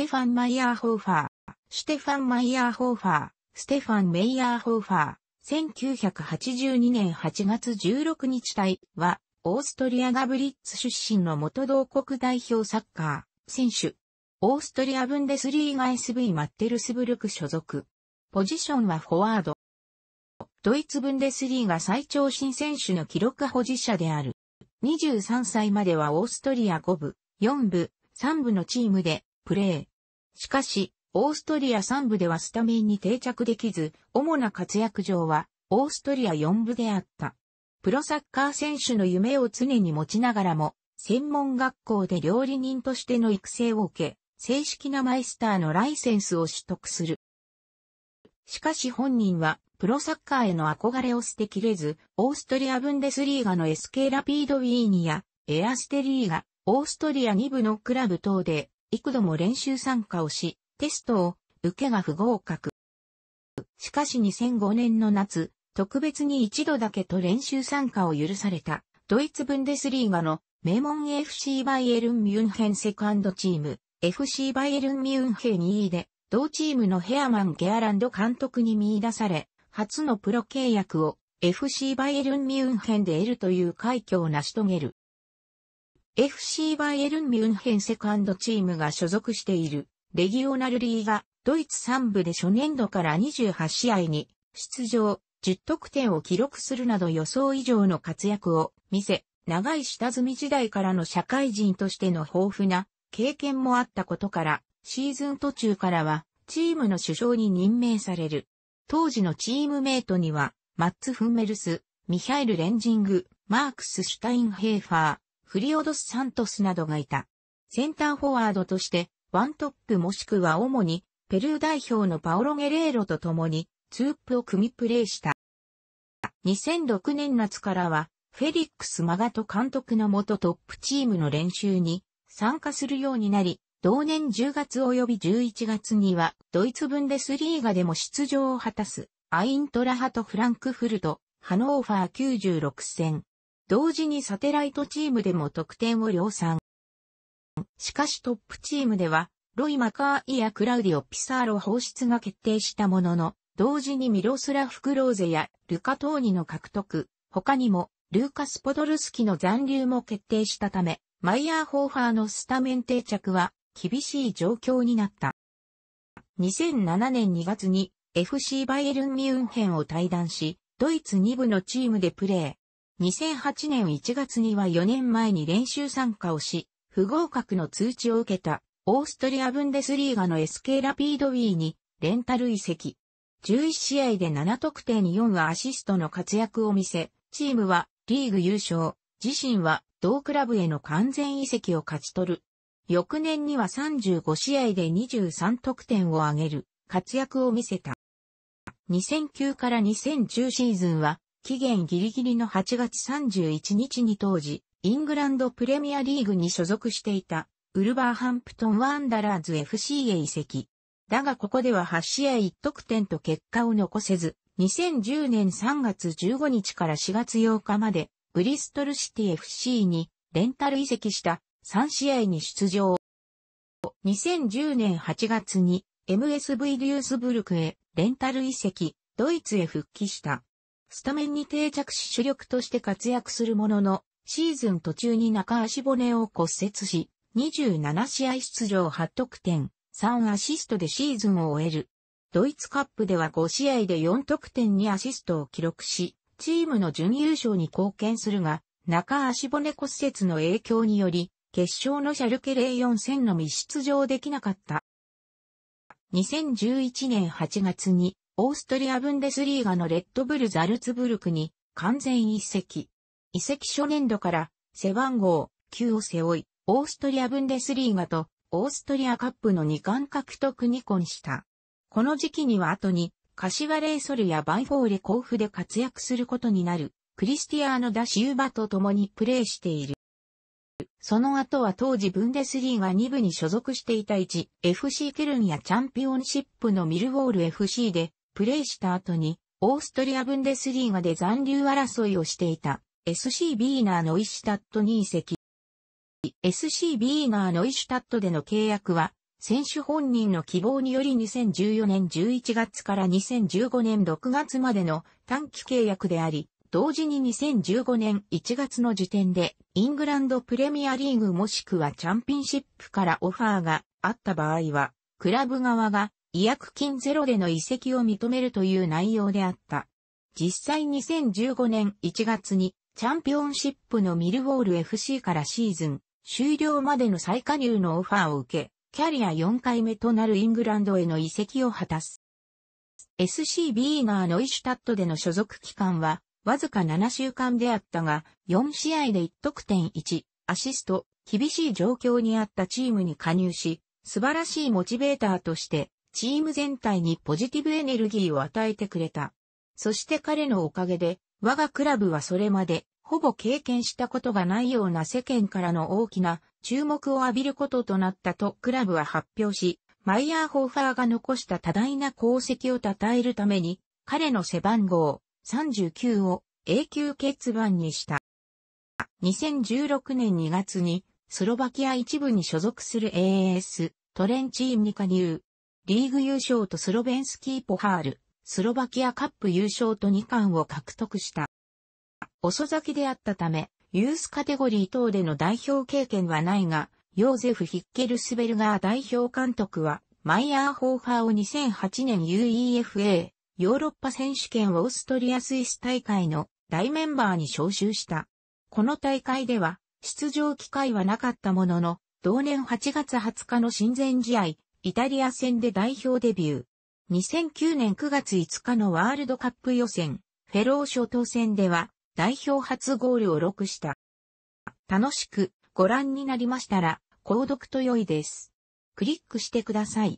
ステファン・マイヤーホーファー、ステファン・マイヤーホーファー、ステファン・メイヤーホーファー、1982年8月16日隊は、オーストリア・ガブリッツ出身の元同国代表サッカー、選手。オーストリア・ブンデスリーガ SV マッテルスブルク所属。ポジションはフォワード。ドイツ・ブンデスリーガ最長新選手の記録保持者である。23歳まではオーストリア5部、4部、3部のチームでプレー。しかし、オーストリア3部ではスタメンに定着できず、主な活躍上は、オーストリア4部であった。プロサッカー選手の夢を常に持ちながらも、専門学校で料理人としての育成を受け、正式なマイスターのライセンスを取得する。しかし本人は、プロサッカーへの憧れを捨てきれず、オーストリアブンデスリーガの SK ラピードウィーニや、エアステリーガ、オーストリア2部のクラブ等で、幾度も練習参加をし、テストを受けが不合格。しかし2005年の夏、特別に一度だけと練習参加を許された、ドイツブンデスリーガの名門 FC バイエルン・ミュンヘンセカンドチーム、FC バイエルン・ミュンヘン2位で、同チームのヘアマン・ゲアランド監督に見出され、初のプロ契約を FC バイエルン・ミュンヘンで得るという快挙を成し遂げる。FC バイエルン・ミュンヘンセカンドチームが所属している、レギオナルリーガ、ドイツ3部で初年度から28試合に出場、10得点を記録するなど予想以上の活躍を見せ、長い下積み時代からの社会人としての豊富な経験もあったことから、シーズン途中からはチームの首相に任命される。当時のチームメイトには、マッツ・フンメルス、ミハイル・レンジング、マークス・シュタインヘーファー、フリオドス・サントスなどがいた。センターフォワードとして、ワントップもしくは主に、ペルー代表のパオロ・ゲレーロと共に、ツープを組みプレーした。2006年夏からは、フェリックス・マガト監督の元トップチームの練習に参加するようになり、同年10月及び11月には、ドイツ分デスリーガでも出場を果たす、アイントラハとフランクフルト、ハノーファー96戦、同時にサテライトチームでも得点を量産。しかしトップチームでは、ロイ・マカーイやクラウディオ・ピサーロ放出が決定したものの、同時にミロスラフ・クローゼやルカ・トーニの獲得、他にもルーカス・ポドルスキの残留も決定したため、マイヤー・ホーファーのスタメン定着は厳しい状況になった。2007年2月に FC バイエルン・ミュンヘンを退団し、ドイツ2部のチームでプレー。2008年1月には4年前に練習参加をし、不合格の通知を受けた、オーストリアブンデスリーガの SK ラピードウィーに、レンタル移籍。11試合で7得点に4アシストの活躍を見せ、チームはリーグ優勝、自身は同クラブへの完全移籍を勝ち取る。翌年には35試合で23得点を挙げる活躍を見せた。2009から2010シーズンは期限ギリギリの8月31日に当時、イングランドプレミアリーグに所属していた、ウルバーハンプトン・ワンダラーズ FC へ移籍。だがここでは8試合1得点と結果を残せず、2010年3月15日から4月8日まで、ブリストルシティ FC にレンタル移籍した3試合に出場。2010年8月に MSV デュースブルクへレンタル移籍、ドイツへ復帰した。スタメンに定着し主力として活躍するものの、シーズン途中に中足骨を骨折し、27試合出場8得点、3アシストでシーズンを終える。ドイツカップでは5試合で4得点にアシストを記録し、チームの準優勝に貢献するが、中足骨骨折の影響により、決勝のシャルケ04戦のみ出場できなかった。2011年8月にオーストリア・ブンデスリーガのレッドブル・ザルツブルクに完全移籍。移籍初年度から背番号9を背負い、オーストリア・ブンデスリーガとオーストリアカップの2冠獲得に婚した。この時期には後に、柏レイソルやバイフォーレ甲府で活躍することになる、クリスティアーノ・ダ・シューバと共にプレーしている。その後は当時ブンデスリーガ2部に所属していた1、FC ケルンやチャンピオンシップのミルウォール FC でプレーした後に、オーストリアブンデスリーガで残留争いをしていた、SC ビーナーのイシュタットに移籍。SC ビーナーのイシュタットでの契約は、選手本人の希望により2014年11月から2015年6月までの短期契約であり、同時に2015年1月の時点で、イングランドプレミアリーグもしくはチャンピンシップからオファーがあった場合は、クラブ側が違約金ゼロでの移籍を認めるという内容であった。実際2015年1月にチャンピオンシップのミルウォール FC からシーズン終了までの再加入のオファーを受け、キャリア4回目となるイングランドへの移籍を果たす。SC ビーナーノイシュタットでの所属期間はわずか7週間であったが、4試合で1得点1、アシスト、厳しい状況にあったチームに加入し、素晴らしいモチベーターとしてチーム全体にポジティブエネルギーを与えてくれた。そして彼のおかげで、我がクラブはそれまで、ほぼ経験したことがないような世間からの大きな注目を浴びることとなったとクラブは発表し、マイヤーホーファーが残した多大な功績を称えるために、彼の背番号39を永久欠番にした。2016年2月にスロバキア一部に所属する AAS トレンチームに加入。リーグ優勝とスロベンスキーポハール、スロバキアカップ優勝と2冠を獲得した。遅咲きであったため、ユースカテゴリー等での代表経験はないが、ヨーゼフ・ヒッケルスベルガー代表監督は、マイヤー・ホーファーを2008年 UEFA ヨーロッパ選手権オーストリア・スイス大会の大メンバーに招集した。この大会では出場機会はなかったものの、同年8月20日の親善試合、イタリア戦で代表デビュー。2009年9月5日のワールドカップ予選、フェロー諸島戦では代表初ゴールを録した。楽しくご覧になりましたら、購読と良いです。クリックしてください。